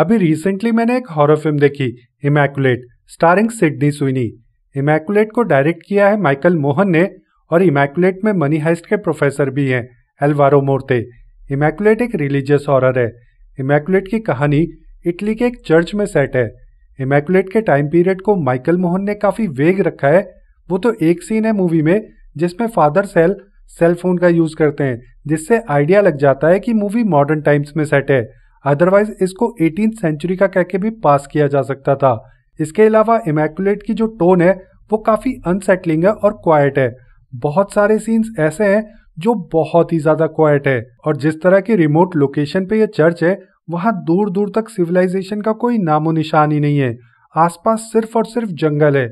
अभी रिसेंटली मैंने एक हॉरर फिल्म देखी Immaculate starring Sydney Sweeney Immaculate को डायरेक्ट किया है माइकल मोहन ने और इमैकुलेट में मनी हाइस्ट के प्रोफेसर भी हैं एलवारो मोर्ते इमैकुलेट एक रिलीजियस हॉरर है इमैकुलेट की कहानी इटली के एक चर्च में सेट है इमैकुलेट के टाइम पीरियड को माइकल मोहन ने काफ़ी वेग रखा है वो तो एक सीन है मूवी में जिसमें फादर सेल सेल फोन का यूज़ करते हैं जिससे आइडिया लग जाता है कि मूवी मॉडर्न टाइम्स में सेट है अदरवाइज इसको एटीन सेंचुरी का कहके भी पास किया जा सकता था इसके अलावा इमेकुलेट की जो टोन है वो काफ़ी अनसेटलिंग है और क्वाइट है बहुत सारे सीन्स ऐसे हैं जो बहुत ही ज़्यादा क्वाइट है और जिस तरह की रिमोट लोकेशन पे ये चर्च है वहां दूर दूर तक सिविलाइजेशन का कोई नामो निशान ही नहीं है आसपास सिर्फ और सिर्फ जंगल है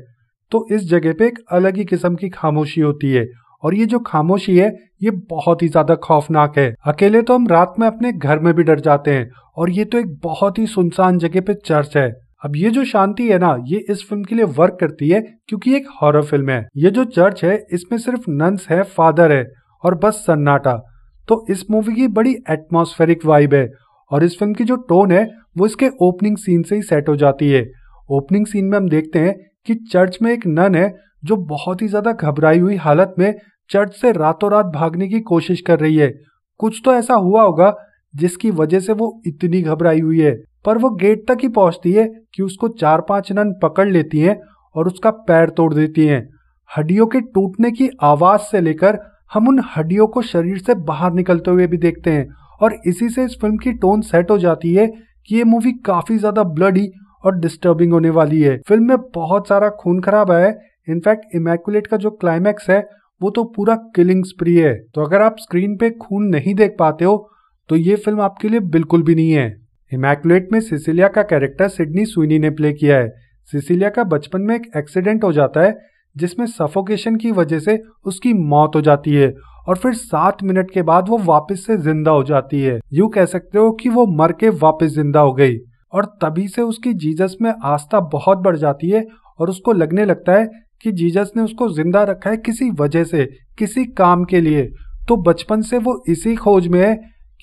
तो इस जगह पे एक अलग ही किस्म की खामोशी होती है और ये जो खामोशी है ये बहुत ही ज्यादा खौफनाक है अकेले तो हम रात में अपने घर में भी डर जाते हैं और ये तो एक बहुत ही सुनसान जगह पे चर्च है अब ये जो शांति है ना ये इस फिल्म के लिए वर्क करती है क्योंकि एक हॉरर फिल्म है ये जो चर्च है इसमें सिर्फ नंस है फादर है और बस सन्नाटा तो इस मूवी की बड़ी एटमोस्फेरिक वाइब है और इस फिल्म की जो टोन है वो इसके ओपनिंग सीन से ही सेट हो जाती है ओपनिंग सीन में हम देखते हैं कि चर्च में एक नन है जो बहुत ही ज्यादा घबराई हुई हालत में चर्च से रातों रात भागने की कोशिश कर रही है कुछ तो ऐसा हुआ होगा जिसकी वजह से वो इतनी घबराई हुई है पर वो गेट तक ही पहुंचती है कि उसको चार पांच नन पकड़ लेती हैं और उसका पैर तोड़ देती हैं हड्डियों के टूटने की आवाज से लेकर हम उन हड्डियों को शरीर से बाहर निकलते हुए भी देखते हैं और इसी से इस फिल्म की टोन सेट हो जाती है कि ये मूवी काफी ज्यादा ब्लडी और डिस्टर्बिंग होने वाली है फिल्म में बहुत सारा खून खराब है इनफैक्ट इमेकुलेट का जो क्लाइमैक्स है वो तो पूरा किलिंग स्प्री है तो अगर आप स्क्रीन पे खून नहीं देख पाते हो तो ये फिल्म आपके लिए बिल्कुल भी नहीं है इमेकुलेट में सिसिलिया का कैरेक्टर सिडनी सुइनी ने प्ले किया है सिसिलिया का बचपन में एक एक्सीडेंट हो जाता है जिसमें सफोकेशन की वजह से उसकी मौत हो जाती है और फिर सात मिनट के बाद वो वापस से जिंदा हो जाती है यू कह सकते हो कि वो मर के वापस जिंदा हो गई और तभी से उसकी जीजस में आस्था बहुत बढ़ जाती है और उसको लगने लगता है कि जीजस ने उसको जिंदा रखा है किसी वजह से किसी काम के लिए तो बचपन से वो इसी खोज में है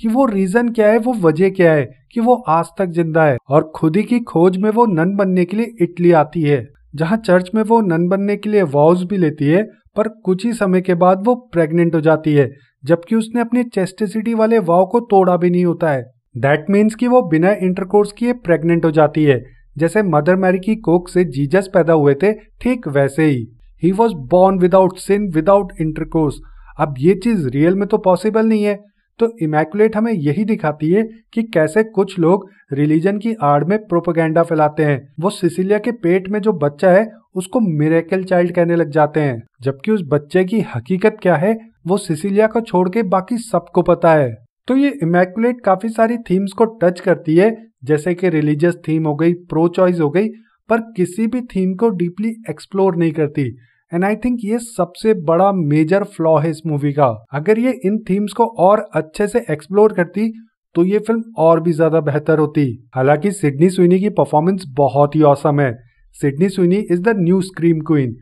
कि वो रीजन क्या है वो वजह क्या है कि वो आज तक जिंदा है और खुद ही की खोज में वो नन बनने के लिए इटली आती है जहाँ चर्च में वो नन बनने के लिए वॉज भी लेती है पर कुछ ही समय के बाद वो प्रेग्नेंट हो जाती है जबकि उसने अपने चेस्टिसिटी वाले वाव को तोड़ा भी नहीं होता है दैट मीन्स कि वो बिना इंटरकोर्स किए प्रेग्नेंट हो जाती है जैसे मदर मैरी की कोक से जीजस पैदा हुए थे ठीक वैसे ही he was born without sin without intercourse अब ये चीज रियल में तो पॉसिबल नहीं है तो इमेकुलेट हमें यही दिखाती है कि कैसे कुछ लोग रिलीजन की आड़ में प्रोपोगेंडा फैलाते हैं वो सिसिलिया के पेट में जो बच्चा है उसको मिरेकल चाइल्ड कहने लग जाते हैं जबकि उस बच्चे की हकीकत क्या है वो सिसिलिया को छोड़ के बाकी सबको पता है तो ये इमेकुलेट काफी सारी थीम्स को टच करती है जैसे कि रिलीजियस थीम हो गई प्रो चॉइस हो गई पर किसी भी थीम को डीपली एक्सप्लोर नहीं करती एंड आई थिंक ये सबसे बड़ा मेजर फ्लॉ है इस मूवी का अगर ये इन थीम्स को और अच्छे से एक्सप्लोर करती तो ये फिल्म और भी ज्यादा बेहतर होती हालांकि सिडनी सुनी की परफॉर्मेंस बहुत ही औसम है Sydney Sweeney is the new scream queen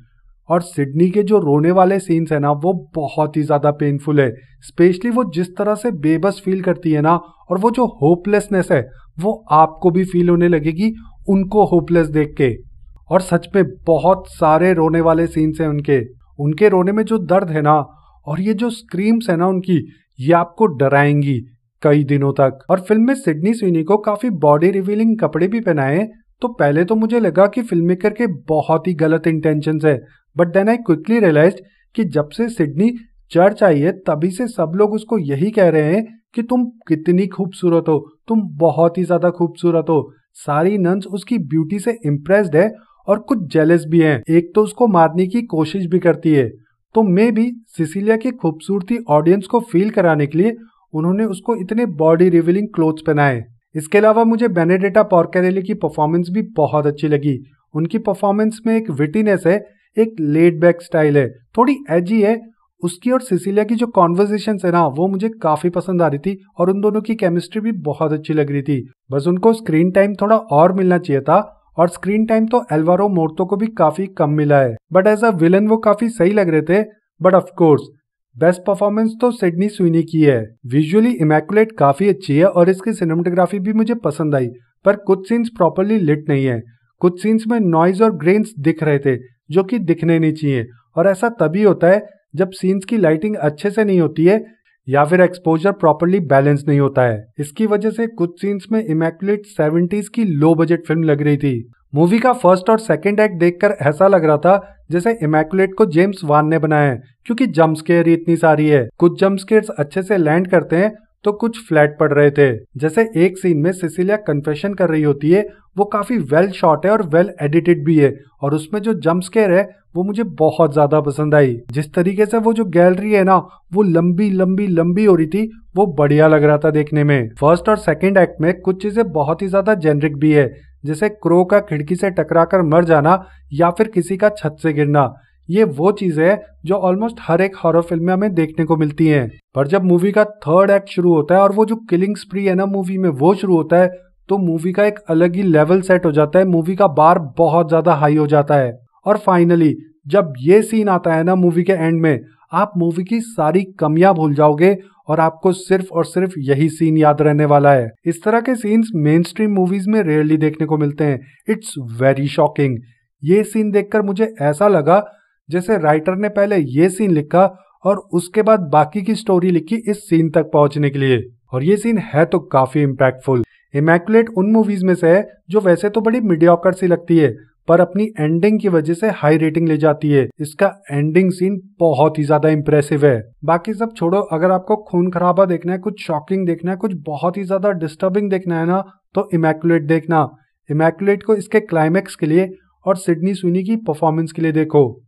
और सिडनी के जो रोने वाले सीन्स है ना वो बहुत ही ज्यादा पेनफुल है स्पेशली वो जिस तरह से बेबस फील करती है ना और वो जो होपलेसनेस है वो आपको भी फील होने लगेगी उनको होपलेस देख के और सच में बहुत सारे रोने वाले सीन्स हैं उनके उनके रोने में जो दर्द है ना और ये जो स्क्रीम्स है ना उनकी ये आपको डराएंगी कई दिनों तक और फिल्म में सिडनी स्वीनी को काफी बॉडी रिवीलिंग कपड़े भी पहनाए तो पहले तो मुझे लगा कि फिल्म मेकर के बहुत ही गलत इंटेंशन है but then I quickly realize कि जब से सिडनी चर्च आई है तभी से सब लोग उसको यही कह रहे हैं कि तुम कितनी खूबसूरत हो तुम बहुत ही ज्यादा खूबसूरत हो सारी नंस उसकी ब्यूटी से इम्प्रेस्ड है और कुछ जेलस भी हैं एक तो उसको मारने की कोशिश भी करती है तो मैं भी सिसिलिया की खूबसूरती ऑडियंस को फील कराने के लिए उन्होंने उसको इतने बॉडी रिविलिंग क्लोथ पहनाए इसके अलावा मुझे बेनेडेटा पॉर्केरेली की परफॉर्मेंस भी बहुत अच्छी लगी उनकी परफॉर्मेंस में एक विटीनेस है एक लेड बैक स्टाइल है थोड़ी एजी है उसकी और सिसिलिया की जो कॉन्वर्जेशन है ना वो मुझे काफी पसंद आ रही थी और उन दोनों की केमिस्ट्री भी बहुत अच्छी लग रही थी बस उनको स्क्रीन टाइम थोड़ा और मिलना चाहिए था और स्क्रीन टाइम तो एलवारो मोर्तो को भी काफी कम मिला है बट एज अ विलन वो काफी सही लग रहे थे बट ऑफकोर्स बेस्ट परफॉर्मेंस तो सिडनी स्विनी की है विजुअली इमेकुलेट काफी अच्छी है और इसकी सिनेमाटोग्राफी भी मुझे पसंद आई पर कुछ सीन्स प्रॉपरली लिट नहीं है कुछ सीन्स में नॉइज और ग्रेन्स दिख रहे थे जो कि दिखने नहीं चाहिए और ऐसा तभी होता है जब सीन्स की लाइटिंग अच्छे से नहीं होती है या फिर एक्सपोजर प्रॉपरली बैलेंस नहीं होता है इसकी वजह से कुछ सीन्स में इमेकुलेट सेवेंटीज की लो बजट फिल्म लग रही थी मूवी का फर्स्ट और सेकंड एक्ट देखकर ऐसा लग रहा था जैसे इमेकुलेट को जेम्स वान ने बनाया है क्योंकि जम्प स्केयर इतनी सारी है कुछ जम्प स्केयर अच्छे से लैंड करते हैं तो कुछ फ्लैट पड़ रहे थे जैसे एक सीन में सिसिलिया कन्फेशन कर रही होती है वो काफी वेल शॉट है और वेल एडिटेड भी है और उसमें जो जम्प स्केयर है वो मुझे बहुत ज्यादा पसंद आई जिस तरीके से वो जो गैलरी है ना वो लंबी लंबी लंबी हो रही थी वो बढ़िया लग रहा था देखने में फर्स्ट और सेकेंड एक्ट में कुछ चीजें बहुत ही ज्यादा जेनरिक भी है जैसे क्रो का खिड़की से टकराकर मर जाना या फिर किसी का छत से गिरना ये वो चीज़ है जो ऑलमोस्ट हर एक हॉरर फिल्म में हमें देखने को मिलती है पर जब मूवी का थर्ड एक्ट शुरू होता है और वो जो किलिंग स्प्री है ना मूवी में वो शुरू होता है तो मूवी का एक अलग ही लेवल सेट हो जाता है मूवी का बार बहुत ज़्यादा हाई हो जाता है और फाइनली जब ये सीन आता है ना मूवी के एंड में आप मूवी की सारी कमियां भूल जाओगे और आपको सिर्फ और सिर्फ यही सीन याद रहने वाला है इस तरह के सीन्स मेन स्ट्रीम मूवीज में रेयरली देखने को मिलते हैं इट्स वेरी शॉकिंग ये सीन देखकर मुझे ऐसा लगा जैसे राइटर ने पहले ये सीन लिखा और उसके बाद बाकी की स्टोरी लिखी इस सीन तक पहुंचने के लिए और ये सीन है तो काफी इम्पैक्टफुल इमेकुलेट उन मूवीज में से है जो वैसे तो बड़ी मीडियाकर सी लगती है पर अपनी एंडिंग की वजह से हाई रेटिंग ले जाती है इसका एंडिंग सीन बहुत ही ज्यादा इम्प्रेसिव है बाकी सब छोड़ो अगर आपको खून खराबा देखना है कुछ शॉकिंग देखना है कुछ बहुत ही ज्यादा डिस्टर्बिंग देखना है ना तो इमेकुलेट देखना इमेकुलेट को इसके क्लाइमेक्स के लिए और सिडनी सुनी की परफॉर्मेंस के लिए देखो